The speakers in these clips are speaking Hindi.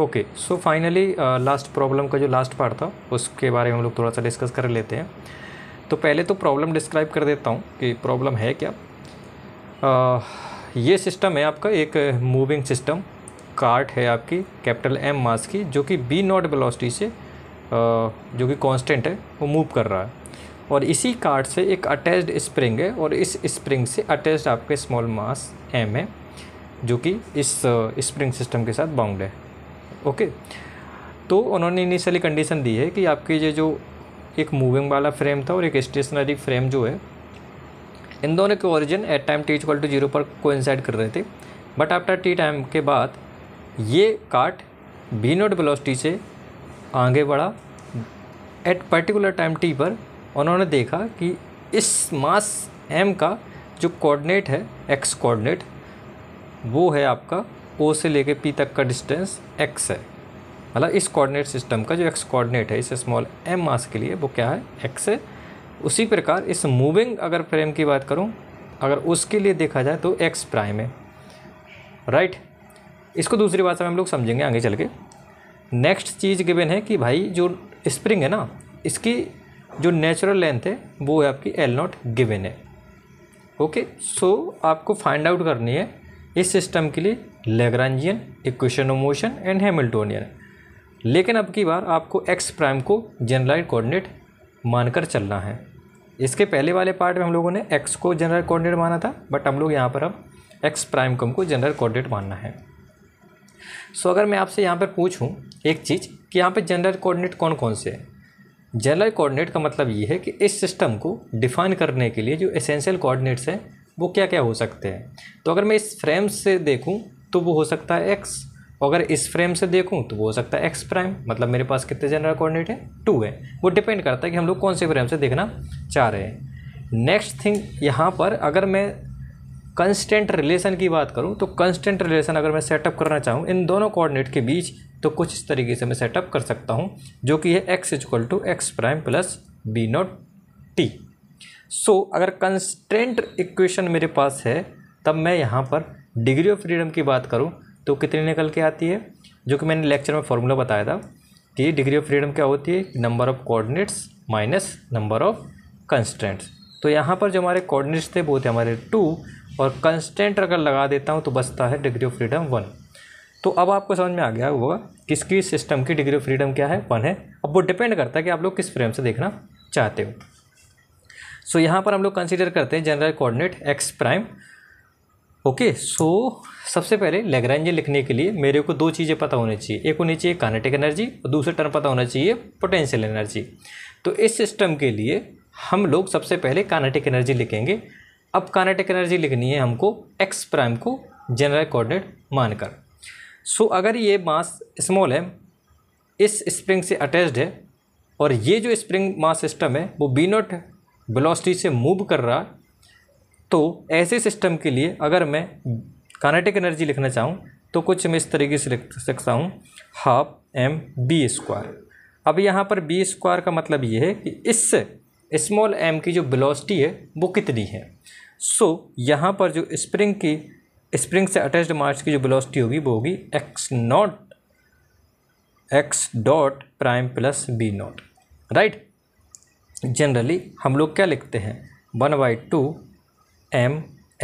okay so finally last problem का जो लास्ट पार्ट था उसके बारे में हम लोग थोड़ा सा डिस्कस कर लेते हैं तो पहले तो प्रॉब्लम डिस्क्राइब कर देता हूँ कि प्रॉब्लम है क्या uh, ये सिस्टम है आपका एक मूविंग सिस्टम कार्ट है आपकी कैपिटल एम मास की जो कि बी नॉट वेलोसिटी से uh, जो कि कांस्टेंट है वो मूव कर रहा है और इसी कार्ट से एक अटैच्ड स्प्रिंग है और इस स्प्रिंग से अटैच्ड आपके स्मॉल मास एम है जो कि इस स्प्रिंग uh, सिस्टम के साथ बाउंड है ओके तो उन्होंने इनिशियली कंडीशन दी है कि आपके ये जो एक मूविंग वाला फ्रेम था और एक स्टेशनरी फ्रेम जो है इन दोनों के origin at time T equal to zero पर को कर रहे थे बट आफ्टर टी टाइम के बाद ये कार्ट बी नोट वेलोसिटी से आगे बढ़ा एट पर्टिकुलर टाइम टी पर उन्होंने देखा कि इस मास एम का जो कोऑर्डिनेट है एक्स कोऑर्डिनेट वो है आपका ओ से लेके पी तक का डिस्टेंस एक्स है मतलब इस कोऑर्डिनेट सिस्टम का जो एक्स कोऑर्डिनेट है इस स्मॉल एम मास के लिए वो क्या है एक्स है उसी प्रकार इस मूविंग अगर फ्रेम की बात करूँ अगर उसके लिए देखा जाए तो एक्स प्राइम है राइट इसको दूसरी बात से हम लोग समझेंगे आगे चल के नेक्स्ट चीज़ गिवन है कि भाई जो स्प्रिंग है ना इसकी जो नेचुरल लेंथ है वो है आपकी एल नॉट गिवन है ओके सो आपको फाइंड आउट करनी है इस सिस्टम के लिए Lagrangian equation of motion and Hamiltonian लेकिन अब की बार आपको एक्स प्राइम को जनरलाइज कोऑर्डिनेट मानकर चलना है इसके पहले वाले पार्ट में हम लोगों ने एक्स को जनरल कोऑर्डिनेट माना था बट हम लोग यहाँ पर अब एक्स प्राइम को हमको जनरल कोऑर्डिनेट मानना है सो अगर मैं आपसे यहाँ पर पूछूँ एक चीज़ कि यहाँ पर जनरल कोऑर्डिनेट कौन कौन से हैं जनरल कोऑर्डिनेट का मतलब ये है कि इस सिस्टम को डिफाइन करने के लिए जो एसेंशियल कोऑर्डिनेट्स हैं वो क्या क्या हो सकते हैं तो अगर मैं इस फ्रेम से देखूँ तो वो हो सकता है एक्स अगर इस फ्रेम से देखूँ तो वो हो सकता है एक्स प्राइम मतलब मेरे पास कितने जनरल कोऑर्डिनेट है टू है वो डिपेंड करता है कि हम लोग कौन से फ्रेम से देखना चाह रहे हैं नेक्स्ट थिंग यहाँ पर अगर मैं कंस्टेंट रिलेशन की बात करूँ तो कंस्टेंट रिलेशन अगर मैं सेटअप करना चाहूँ इन दोनों कोऑर्डिनेट के बीच तो कुछ इस तरीके से मैं सेटअप कर सकता हूँ जो कि है X is equal to x prime plus B not T so so, अगर कंस्टेंट इक्वेशन मेरे पास है तब मैं यहाँ पर डिग्री ऑफ फ्रीडम की बात करूँ तो कितनी निकल के आती है जो कि मैंने लेक्चर में फॉर्मूला बताया था कि डिग्री ऑफ फ्रीडम क्या होती है number of coordinates minus number of constants तो यहाँ पर जो हमारे कोऑर्डिनेट्स थे वो थे हमारे टू और कंस्टेंट अगर लगा देता हूँ तो बचता है डिग्री ऑफ फ्रीडम वन तो अब आपको समझ में आ गया होगा किसकी सिस्टम की डिग्री ऑफ फ्रीडम क्या है वन है अब वो डिपेंड करता है कि आप लोग किस फ्रेम से देखना चाहते हो सो so, यहाँ पर हम लोग कंसिडर करते हैं general coordinate X prime okay so सबसे पहले लेग्रांजे लिखने के लिए मेरे को दो चीज़ें पता होनी चाहिए एक होनी चाहिए कानेटिक एनर्जी और दूसरे टर्म पता होना चाहिए पोटेंशियल एनर्जी तो इस सिस्टम के लिए हम लोग सबसे पहले कानेटिक एनर्जी लिखेंगे अब कानेटिक एनर्जी लिखनी है हमको एक्स प्राइम को जनरल कोऑर्डिनेट मानकर सो so, अगर ये मास स्मॉल है इस स्प्रिंग से अटैच्ड है और ये जो स्प्रिंग मास सिस्टम है वो बी नॉट वेलोसिटी से मूव कर रहा तो ऐसे सिस्टम के लिए अगर मैं कानेटिक एनर्जी लिखना चाहूँ तो कुछ मैं इस तरीके से लिख सकता हूँ हाफ एम बी स्क्वायर अब यहाँ पर बी स्क्वायर का मतलब ये है कि इस स्मॉल एम की जो वेलोसिटी है वो कितनी है सो so, यहाँ पर जो स्प्रिंग की स्प्रिंग से अटैच्ड मार्च की जो वेलोसिटी होगी वो होगी X not X dot prime plus B not right generally हम लोग क्या लिखते हैं one by two M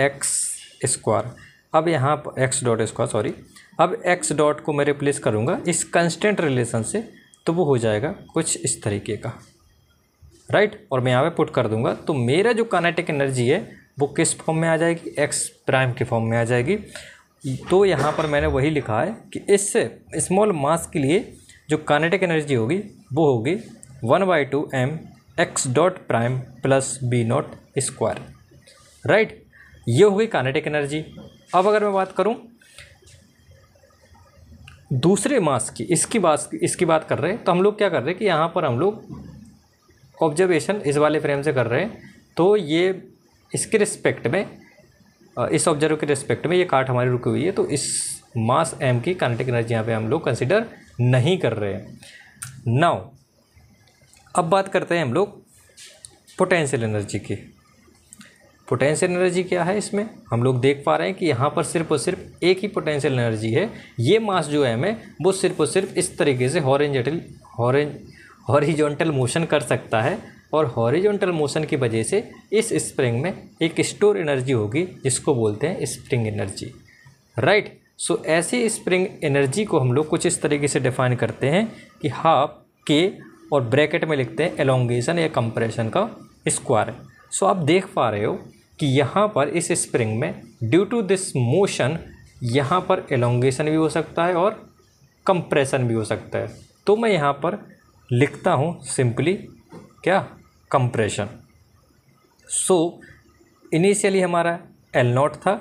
X square अब यहाँ पर एक्स डॉट स्क्वायर सॉरी अब एक्स डॉट को मैं रिप्लेस करूँगा इस कंस्टेंट रिलेशन से तो वो हो जाएगा कुछ इस तरीके का राइट और मैं यहाँ पे पुट कर दूँगा तो मेरा जो कानेटिक एनर्जी है वो किस फॉर्म में आ जाएगी एक्स प्राइम के फॉर्म में आ जाएगी तो यहाँ पर मैंने वही लिखा है कि इस स्मॉल मास के लिए जो कानेटिक एनर्जी होगी वो होगी one by two M X dot prime plus B not square right ये हो गई कानेटिक एनर्जी अब अगर मैं बात करूँ दूसरे मास की इसकी बात इसकी बात कर रहे हैं तो हम लोग क्या कर रहे हैं कि यहाँ पर हम लोग ऑब्जर्वेशन इस वाले फ्रेम से कर रहे हैं तो ये इसके रिस्पेक्ट में इस ऑब्जर्व के रिस्पेक्ट में ये काट हमारी रुकी हुई है तो इस मास एम की कानेटिक एनर्जी यहाँ पे हम लोग कंसिडर नहीं कर रहे हैं नाउ अब बात करते हैं हम लोग पोटेंशियल एनर्जी की पोटेंशियल एनर्जी क्या है इसमें हम लोग देख पा रहे हैं कि यहाँ पर सिर्फ और सिर्फ एक ही पोटेंशियल एनर्जी है ये मास जो है हमें वो सिर्फ और सिर्फ इस तरीके से हॉरेंजटल हॉरेंज हॉरिजॉन्टल मोशन कर सकता है और हॉरिजॉन्टल मोशन की वजह से इस स्प्रिंग में एक स्टोर एनर्जी होगी जिसको बोलते हैं स्प्रिंग एनर्जी राइट सो ऐसी स्प्रिंग एनर्जी को हम लोग कुछ इस तरीके से डिफाइन करते हैं कि हाफ के और ब्रैकेट में लिखते हैं एलोंगेशन या कंप्रेशन का स्क्वायर सो आप देख पा रहे हो कि यहाँ पर इस स्प्रिंग में ड्यू टू दिस मोशन यहाँ पर एलोंगेशन भी हो सकता है और कंप्रेशन भी हो सकता है तो मैं यहाँ पर लिखता हूँ सिंपली क्या कंप्रेशन सो इनिशियली हमारा एल नॉट था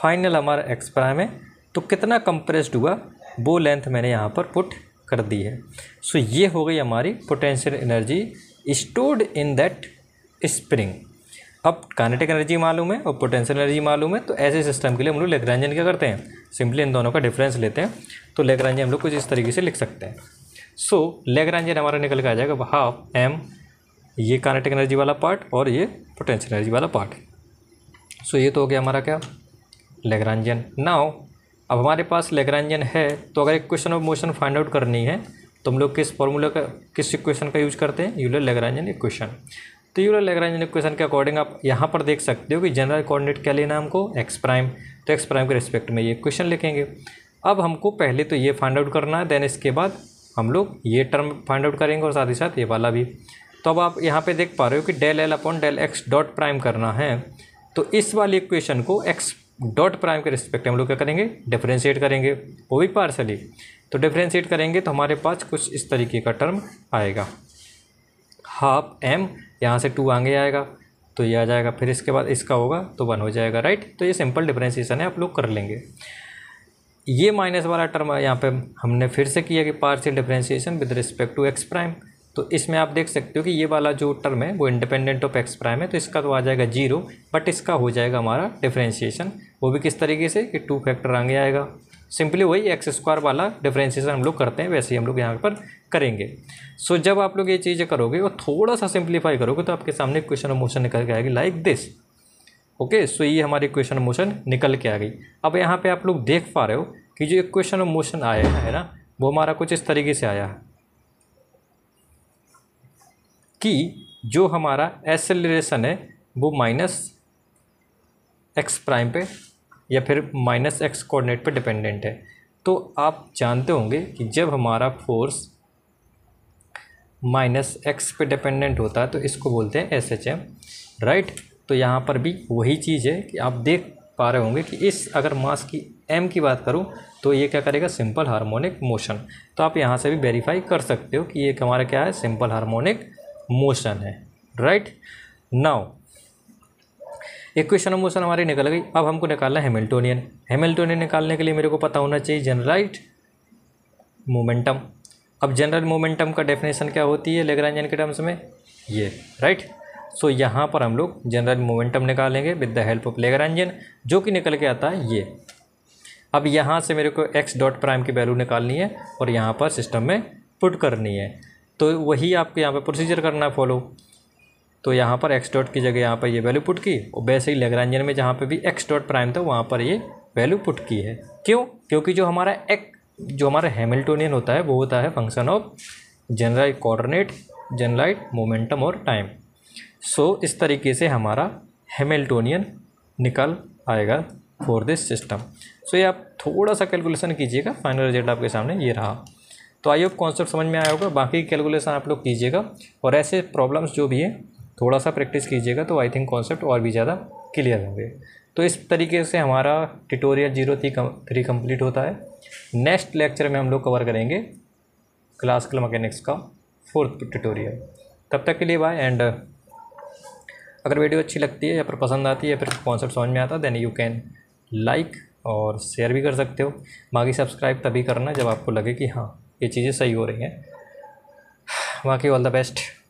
फाइनल हमारा एक्सप्राइम है तो कितना कंप्रेस्ड हुआ वो लेंथ मैंने यहाँ पर पुट कर दी है सो so, ये हो गई हमारी potential energy stored in that spring अब कानेटिक एनर्जी मालूम है और पोटेंशियल एनर्जी मालूम है तो ऐसे सिस्टम के लिए हम लोग लेग्रांजन क्या करते हैं सिंपली इन दोनों का डिफरेंस लेते हैं तो लेग्रांजन हम लोग कुछ इस तरीके से लिख सकते हैं सो लेग्रांजन हमारा निकल के आ जाएगा हाफ एम ये कानेटिक एनर्जी वाला पार्ट और ये पोटेंशियल एनर्जी वाला पार्ट सो so, ये तो हो गया हमारा क्या लेग्रांजन नाव अब हमारे पास लेग्रांजन है तो अगर एक question of motion find out करनी है तो हम लोग किस फॉर्मूला का किस इक्वेशन का यूज करते हैं यूलर लेग्रांजन इक्वेशन तो यूलर लेग्रांजन इक्वेशन के अकॉर्डिंग आप यहाँ पर देख सकते हो कि जनरल कोऑर्डिनेट क्या लेना हमको एक्स प्राइम तो एक्स प्राइम के रिस्पेक्ट में ये क्वेश्चन लिखेंगे अब हमको पहले तो ये फाइंड आउट करना है देन इसके बाद हम लोग ये टर्म फाइंड आउट करेंगे और साथ ही साथ ये वाला भी तो अब आप यहाँ पे देख पा रहे हो कि del L upon del X dot prime करना है तो इस वाली इक्वेशन को एक्स डॉट प्राइम के रिस्पेक्ट हम लोग क्या करेंगे डिफ्रेंशिएट करेंगे वो भी पार्सली तो डिफ्रेंशिएट करेंगे तो हमारे पास कुछ इस तरीके का टर्म आएगा हाफ एम यहाँ से टू आगे आएगा तो ये आ जाएगा फिर इसके बाद इसका होगा तो वन हो जाएगा राइट तो ये सिंपल डिफ्रेंशिएशन है आप लोग कर लेंगे ये माइनस वाला टर्म यहाँ पे हमने फिर से किया कि partial differentiation with respect to x prime तो इसमें आप देख सकते हो कि ये वाला जो टर्म है वो इंडिपेंडेंट ऑफ एक्स प्राइम है तो इसका तो आ जाएगा जीरो बट इसका हो जाएगा हमारा डिफ्रेंशिएशन वो भी किस तरीके से कि टू फैक्टर आगे आएगा सिंपली वही एक्स स्क्वायर वाला डिफ्रेंशिएशन हम लोग करते हैं वैसे ही हम लोग यहाँ पर करेंगे सो जब आप लोग ये चीज़ें करोगे और थोड़ा सा सिंप्लीफाई करोगे तो आपके सामने क्वेश्चन मोशन निकल के आएगी लाइक दिस ओके सो ये हमारी क्वेश्चन मोशन निकल के आ गई अब यहाँ पर आप लोग देख पा रहे हो कि जो एक क्वेश्चन मोशन आया है ना वो हमारा कुछ इस तरीके से आया है कि जो हमारा एसेलरेशन है वो माइनस एक्स प्राइम पे या फिर माइनस एक्स कोऑर्डिनेट पे डिपेंडेंट है तो आप जानते होंगे कि जब हमारा फोर्स माइनस एक्स पे डिपेंडेंट होता है तो इसको बोलते हैं एस एच एम राइट तो यहाँ पर भी वही चीज़ है कि आप देख पा रहे होंगे कि इस अगर मास की एम की बात करूँ तो ये क्या करेगा सिंपल हार्मोनिक मोशन तो आप यहाँ से भी वेरीफाई कर सकते हो कि ये हमारा क्या है सिंपल हार्मोनिक मोशन है right now equation of motion हमारी निकल गई अब हमको निकालना है हेमिल्टोनियन हेमिल्टोनियन निकालने के लिए मेरे को पता होना चाहिए जनराइट मोमेंटम अब जनरल मोमेंटम का डेफिनेशन क्या होती है लेग्रांजन के टर्म्स में ये राइट सो so, यहाँ पर हम लोग जनरल मोमेंटम निकालेंगे with the help of Lagrangian जो कि निकल के आता है ये अब यहाँ से मेरे को एक्स डॉट प्राइम की वैल्यू निकालनी है और यहाँ पर सिस्टम में पुट करनी है तो वही आपको यहाँ पर प्रोसीजर करना है फॉलो तो यहाँ पर एक्स डॉट की जगह यहाँ पर ये वैल्यू पुट की और वैसे ही लेग्रांजन में जहाँ पर भी एक्स डॉट प्राइम था वहाँ पर ये वैल्यू पुट की है क्यों क्योंकि जो हमारा एक जो हमारा हेमिल्टोनियन होता है वो होता है फंक्शन ऑफ जनरल कोऑर्डिनेट जनलाइट मोमेंटम और टाइम सो इस तरीके से हमारा हेमिल्टोनियन निकल आएगा फॉर दिस सिस्टम सो ये आप थोड़ा सा कैलकुलेशन कीजिएगा फाइनल रिजल्ट आपके सामने ये रहा तो आई होप कॉन्सेप्ट समझ में आया होगा बाकी कैलकुलेशन आप लोग कीजिएगा और ऐसे प्रॉब्लम्स जो भी है थोड़ा सा प्रैक्टिस कीजिएगा तो आई थिंक कॉन्सेप्ट और भी ज़्यादा क्लियर होंगे तो इस तरीके से हमारा tutorial zero three three complete होता है नेक्स्ट लेक्चर में हम लोग कवर करेंगे क्लासिकल मैकेनिक्स का फोर्थ ट्यूटोरियल तब तक के लिए बाय एंड uh, अगर वीडियो अच्छी लगती है या फिर पसंद आती है या फिर कॉन्सेप्ट समझ में आता है देन यू कैन लाइक और शेयर भी कर सकते हो बाकी सब्सक्राइब तभी करना जब आपको लगे कि हाँ ये चीज़ें सही हो रही हैं बाकी ऑल द बेस्ट